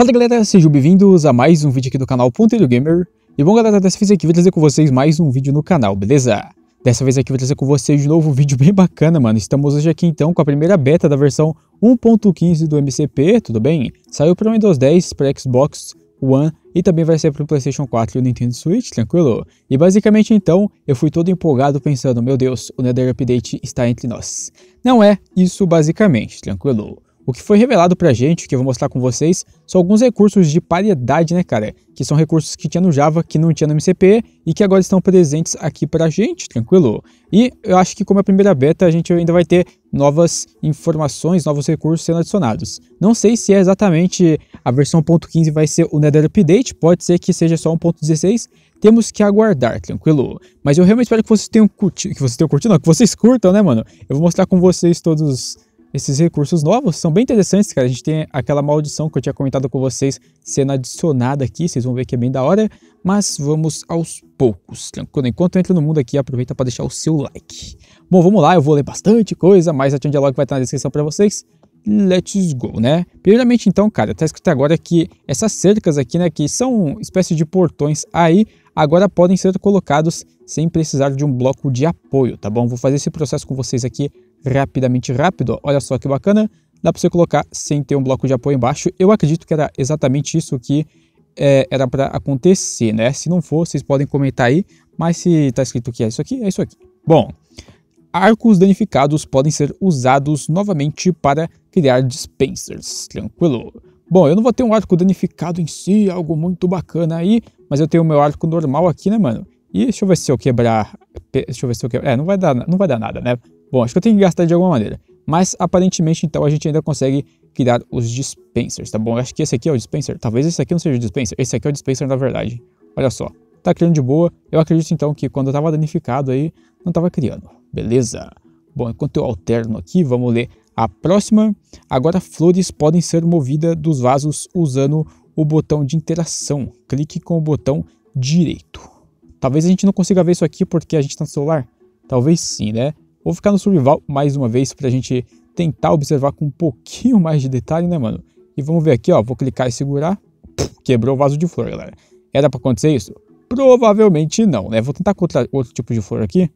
Fala galera, sejam bem-vindos a mais um vídeo aqui do canal do Gamer. E bom galera, dessa vez aqui vou trazer com vocês mais um vídeo no canal, beleza? Dessa vez aqui vou trazer com vocês de novo um vídeo bem bacana, mano. Estamos hoje aqui então com a primeira beta da versão 1.15 do MCP, tudo bem? Saiu para Windows 10, para Xbox One e também vai ser para o PlayStation 4 e o Nintendo Switch, tranquilo? E basicamente então, eu fui todo empolgado pensando, meu Deus, o Nether Update está entre nós. Não é isso basicamente, tranquilo? O que foi revelado pra gente, que eu vou mostrar com vocês, são alguns recursos de paridade, né, cara? Que são recursos que tinha no Java, que não tinha no MCP e que agora estão presentes aqui pra gente, tranquilo? E eu acho que como é a primeira beta, a gente ainda vai ter novas informações, novos recursos sendo adicionados. Não sei se é exatamente a versão 1.15 vai ser o Nether Update, pode ser que seja só 1.16, temos que aguardar, tranquilo? Mas eu realmente espero que vocês tenham curtido, que vocês tenham curtido, não, que vocês curtam, né, mano? Eu vou mostrar com vocês todos esses recursos novos são bem interessantes, cara. A gente tem aquela maldição que eu tinha comentado com vocês sendo adicionada aqui, vocês vão ver que é bem da hora, mas vamos aos poucos, tranquilo? Então, Enquanto entra no mundo aqui, aproveita para deixar o seu like. Bom, vamos lá, eu vou ler bastante coisa, mas a Tion Dialogue vai estar na descrição para vocês. Let's go, né? Primeiramente, então, cara, tá escrito agora que essas cercas aqui, né, que são espécie de portões aí, agora podem ser colocados sem precisar de um bloco de apoio, tá bom? Vou fazer esse processo com vocês aqui rapidamente rápido. Olha só que bacana, dá para você colocar sem ter um bloco de apoio embaixo. Eu acredito que era exatamente isso que é, era para acontecer, né? Se não for, vocês podem comentar aí, mas se está escrito que é isso aqui, é isso aqui. Bom, arcos danificados podem ser usados novamente para criar dispensers, tranquilo. Bom, eu não vou ter um arco danificado em si, algo muito bacana aí, mas eu tenho o meu arco normal aqui, né, mano? E deixa eu ver se eu quebrar, deixa eu ver se eu quebrar, é, não vai dar, não vai dar nada, né? Bom, acho que eu tenho que gastar de alguma maneira. Mas aparentemente então a gente ainda consegue criar os dispensers, tá bom? Eu acho que esse aqui é o dispenser. Talvez esse aqui não seja o dispenser. Esse aqui é o dispenser na verdade. Olha só. Tá criando de boa. Eu acredito então que quando eu tava danificado aí, não tava criando. Beleza? Bom, enquanto eu alterno aqui, vamos ler a próxima. Agora flores podem ser movidas dos vasos usando o botão de interação. Clique com o botão direito. Talvez a gente não consiga ver isso aqui porque a gente está no celular. Talvez sim, né? Vou ficar no Survival mais uma vez para a gente tentar observar com um pouquinho mais de detalhe, né, mano? E vamos ver aqui, ó. Vou clicar e segurar. Quebrou o vaso de flor, galera. Era para acontecer isso? Provavelmente não, né? Vou tentar encontrar outro tipo de flor aqui.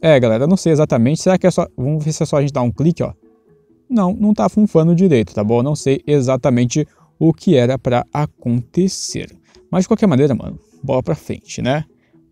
É, galera, não sei exatamente. Será que é só... Vamos ver se é só a gente dar um clique, ó. Não, não tá funfando direito, tá bom? Não sei exatamente o que era para acontecer. Mas, de qualquer maneira, mano, bola pra frente, né?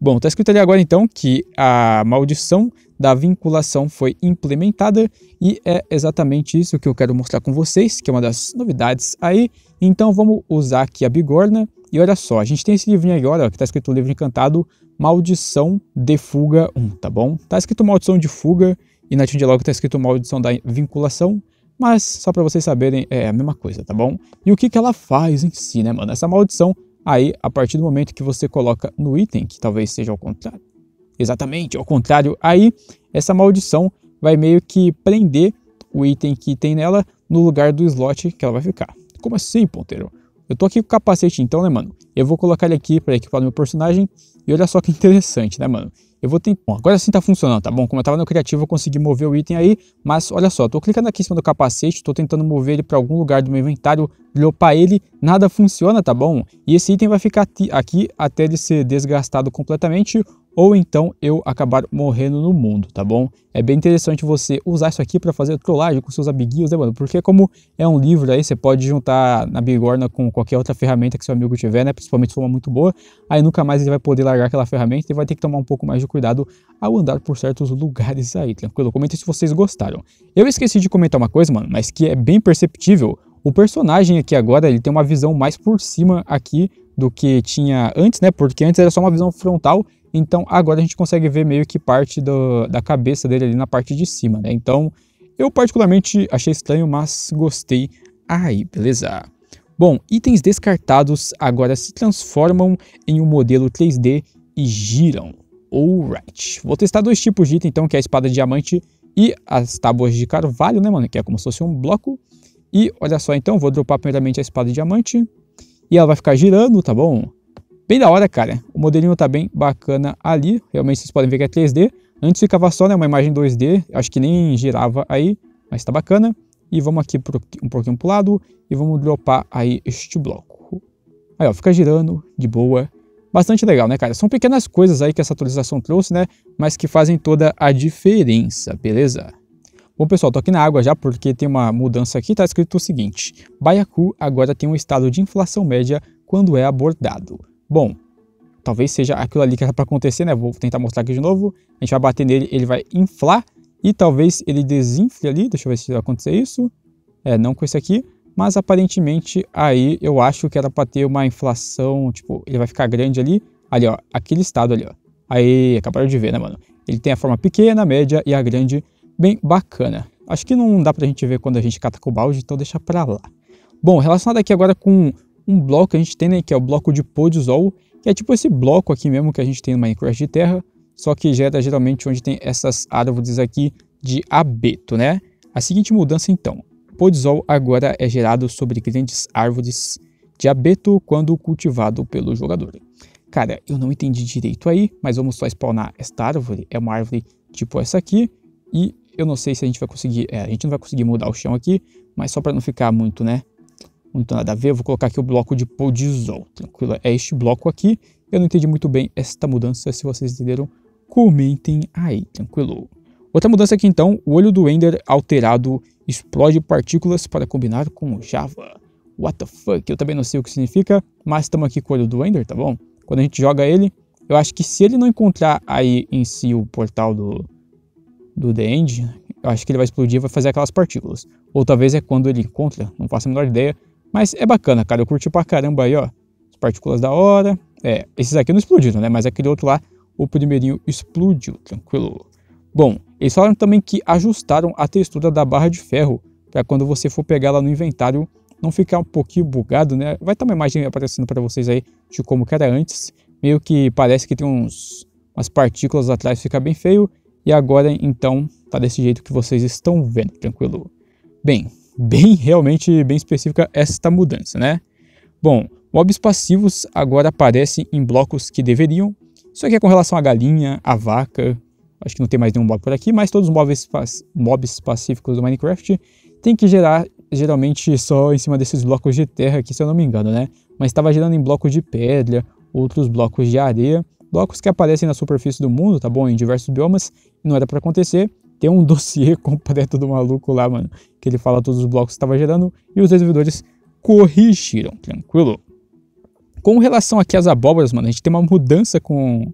Bom, está escrito ali agora então que a maldição da vinculação foi implementada e é exatamente isso que eu quero mostrar com vocês, que é uma das novidades aí. Então vamos usar aqui a bigorna e olha só, a gente tem esse livrinho aí, agora que está escrito o livro encantado, Maldição de Fuga 1, tá bom? Está escrito Maldição de Fuga e na logo está escrito Maldição da Vinculação, mas só para vocês saberem, é a mesma coisa, tá bom? E o que, que ela faz em si, né, mano? Essa maldição Aí, a partir do momento que você coloca no item, que talvez seja ao contrário, exatamente ao contrário, aí essa maldição vai meio que prender o item que tem nela no lugar do slot que ela vai ficar. Como assim, ponteiro? Eu tô aqui com o capacete então, né, mano? Eu vou colocar ele aqui para equipar o meu personagem. E olha só que interessante, né, mano? Eu vou tentar... Bom, agora sim tá funcionando, tá bom? Como eu tava no criativo, eu consegui mover o item aí. Mas olha só, tô clicando aqui em cima do capacete, tô tentando mover ele para algum lugar do meu inventário, lopar ele, nada funciona, tá bom? E esse item vai ficar aqui até ele ser desgastado completamente ou então eu acabar morrendo no mundo, tá bom? É bem interessante você usar isso aqui para fazer trollagem com seus amiguinhos, né, mano? Porque como é um livro aí, você pode juntar na bigorna com qualquer outra ferramenta que seu amigo tiver, né? Principalmente se for uma muito boa, aí nunca mais ele vai poder largar aquela ferramenta e vai ter que tomar um pouco mais de cuidado ao andar por certos lugares aí, tranquilo? Comenta se vocês gostaram. Eu esqueci de comentar uma coisa, mano, mas que é bem perceptível. O personagem aqui agora, ele tem uma visão mais por cima aqui do que tinha antes, né? Porque antes era só uma visão frontal, então agora a gente consegue ver meio que parte do, da cabeça dele ali na parte de cima, né? Então eu particularmente achei estranho, mas gostei. Aí, beleza. Bom, itens descartados agora se transformam em um modelo 3D e giram. Alright. Vou testar dois tipos de item então, que é a espada de diamante e as tábuas de carvalho, né, mano? Que é como se fosse um bloco. E olha só então, vou dropar primeiramente a espada de diamante. E ela vai ficar girando, tá bom? Bem da hora, cara. O modelinho tá bem bacana ali. Realmente vocês podem ver que é 3D. Antes ficava só né, uma imagem 2D. Acho que nem girava aí, mas tá bacana. E vamos aqui um pouquinho pro lado e vamos dropar aí este bloco. Aí, ó, fica girando de boa bastante legal, né, cara? São pequenas coisas aí que essa atualização trouxe, né? Mas que fazem toda a diferença, beleza? Bom, pessoal, tô aqui na água já porque tem uma mudança aqui, tá escrito o seguinte: Baiacu agora tem um estado de inflação média quando é abordado. Bom, talvez seja aquilo ali que era para acontecer, né? Vou tentar mostrar aqui de novo. A gente vai bater nele, ele vai inflar e talvez ele desinfle ali. Deixa eu ver se vai acontecer isso. É, não com esse aqui, mas aparentemente aí eu acho que era para ter uma inflação, tipo, ele vai ficar grande ali, ali ó, aquele estado ali ó. Aí acabaram de ver, né, mano? Ele tem a forma pequena, média e a grande bem bacana. Acho que não dá para a gente ver quando a gente cata com o balde, então deixa para lá. Bom, relacionado aqui agora com um bloco que a gente tem, né, que é o bloco de podzol que é tipo esse bloco aqui mesmo que a gente tem no Minecraft de terra, só que gera geralmente onde tem essas árvores aqui de abeto, né? A seguinte mudança então, podzol agora é gerado sobre grandes árvores de abeto quando cultivado pelo jogador. Cara, eu não entendi direito aí, mas vamos só spawnar esta árvore, é uma árvore tipo essa aqui, e eu não sei se a gente vai conseguir. É, a gente não vai conseguir mudar o chão aqui, mas só para não ficar muito, né? Muito nada a ver, eu vou colocar aqui o bloco de podizol, tranquilo? É este bloco aqui. Eu não entendi muito bem esta mudança. Se vocês entenderam, comentem aí, tranquilo? Outra mudança aqui então, o olho do Ender alterado explode partículas para combinar com o Java. What the fuck? Eu também não sei o que significa, mas estamos aqui com o olho do Ender, tá bom? Quando a gente joga ele, eu acho que se ele não encontrar aí em si o portal do, do The End, acho que ele vai explodir e vai fazer aquelas partículas. Ou talvez é quando ele encontra, não faço a menor ideia. Mas é bacana, cara, eu curti pra caramba aí, ó. As partículas da hora. É, esses aqui não explodiram, né? Mas aquele outro lá, o primeirinho explodiu, tranquilo. Bom, eles falaram também que ajustaram a textura da barra de ferro, para quando você for pegar lá no inventário não ficar um pouquinho bugado, né? Vai estar tá uma imagem aparecendo para vocês aí de como era antes. Meio que parece que tem uns, umas partículas atrás, fica bem feio. E agora então tá desse jeito que vocês estão vendo, tranquilo? Bem, bem realmente bem específica esta mudança, né? Bom, mobs passivos agora aparecem em blocos que deveriam. Isso aqui é com relação à galinha, à vaca. Acho que não tem mais nenhum mob por aqui, mas todos os mobs, mobs pacíficos do Minecraft tem que gerar geralmente só em cima desses blocos de terra aqui, se eu não me engano, né? Mas estava gerando em blocos de pedra, outros blocos de areia blocos que aparecem na superfície do mundo, tá bom? Em diversos biomas, não era para acontecer. Tem um dossiê completo do maluco lá, mano, que ele fala todos os blocos que estava gerando e os desenvolvedores corrigiram, tranquilo? Com relação aqui às abóboras, mano, a gente tem uma mudança com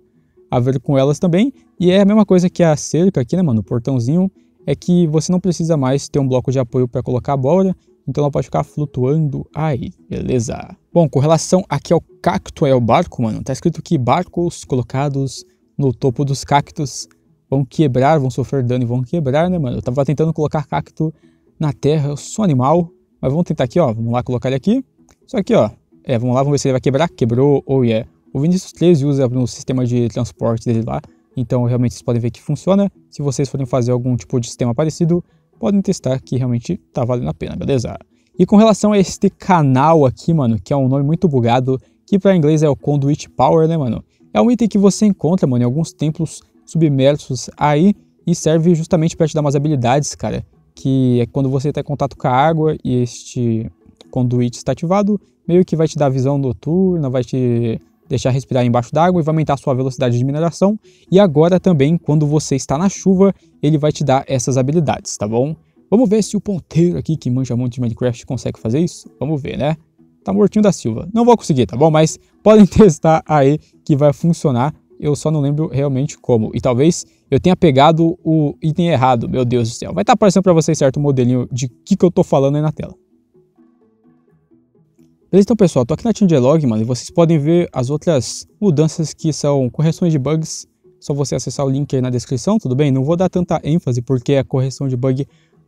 a ver com elas também, e é a mesma coisa que a cerca aqui, né, mano, o portãozinho, é que você não precisa mais ter um bloco de apoio para colocar a abóbora, então ela pode ficar flutuando aí, beleza. Bom, com relação aqui ao cacto e ao barco, mano, tá escrito que barcos colocados no topo dos cactos vão quebrar, vão sofrer dano e vão quebrar, né, mano? Eu tava tentando colocar cacto na terra, eu sou animal, mas vamos tentar aqui, ó, vamos lá colocar ele aqui. Só aqui, ó, é, vamos lá, vamos ver se ele vai quebrar, quebrou, ou oh, é. Yeah. O Vinicius 13 usa no sistema de transporte dele lá, então realmente vocês podem ver que funciona. Se vocês forem fazer algum tipo de sistema parecido, podem testar que realmente tá valendo a pena, beleza? E com relação a este canal aqui, mano, que é um nome muito bugado, que para inglês é o Conduit Power, né, mano? É um item que você encontra, mano, em alguns templos submersos aí e serve justamente para te dar umas habilidades, cara, que é quando você tá em contato com a água e este Conduit está ativado, meio que vai te dar visão noturna, vai te deixar respirar embaixo d'água e vai aumentar sua velocidade de mineração. E agora também, quando você está na chuva, ele vai te dar essas habilidades, tá bom? Vamos ver se o ponteiro aqui que manja muito de Minecraft consegue fazer isso? Vamos ver, né? Tá mortinho da Silva. Não vou conseguir, tá bom? Mas podem testar aí que vai funcionar. Eu só não lembro realmente como. E talvez eu tenha pegado o item errado. Meu Deus do céu. Vai estar tá aparecendo para vocês certo o modelinho de que, que eu tô falando aí na tela. Beleza, então pessoal, tô aqui na Changelog, mano, e vocês podem ver as outras mudanças que são correções de bugs. Só você acessar o link aí na descrição, tudo bem? Não vou dar tanta ênfase porque é correção de bug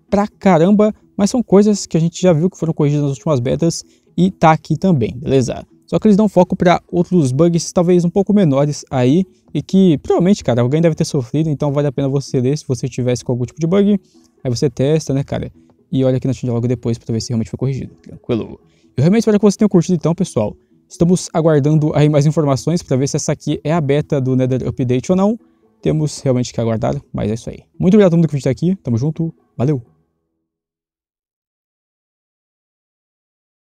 pra caramba, mas são coisas que a gente já viu que foram corrigidas nas últimas betas e tá aqui também, beleza? Só que eles dão foco para outros bugs talvez um pouco menores aí e que provavelmente, cara, alguém deve ter sofrido, então vale a pena você ler se você tivesse com algum tipo de bug. Aí você testa, né, cara? E olha aqui na changelog depois para ver se realmente foi corrigido. Tranquilo. Eu realmente espero que vocês tenham curtido então, pessoal. Estamos aguardando aí mais informações para ver se essa aqui é a beta do Nether Update ou não. Temos realmente que aguardar, mas é isso aí. Muito obrigado a todo mundo que está aqui. Tamo junto. Valeu!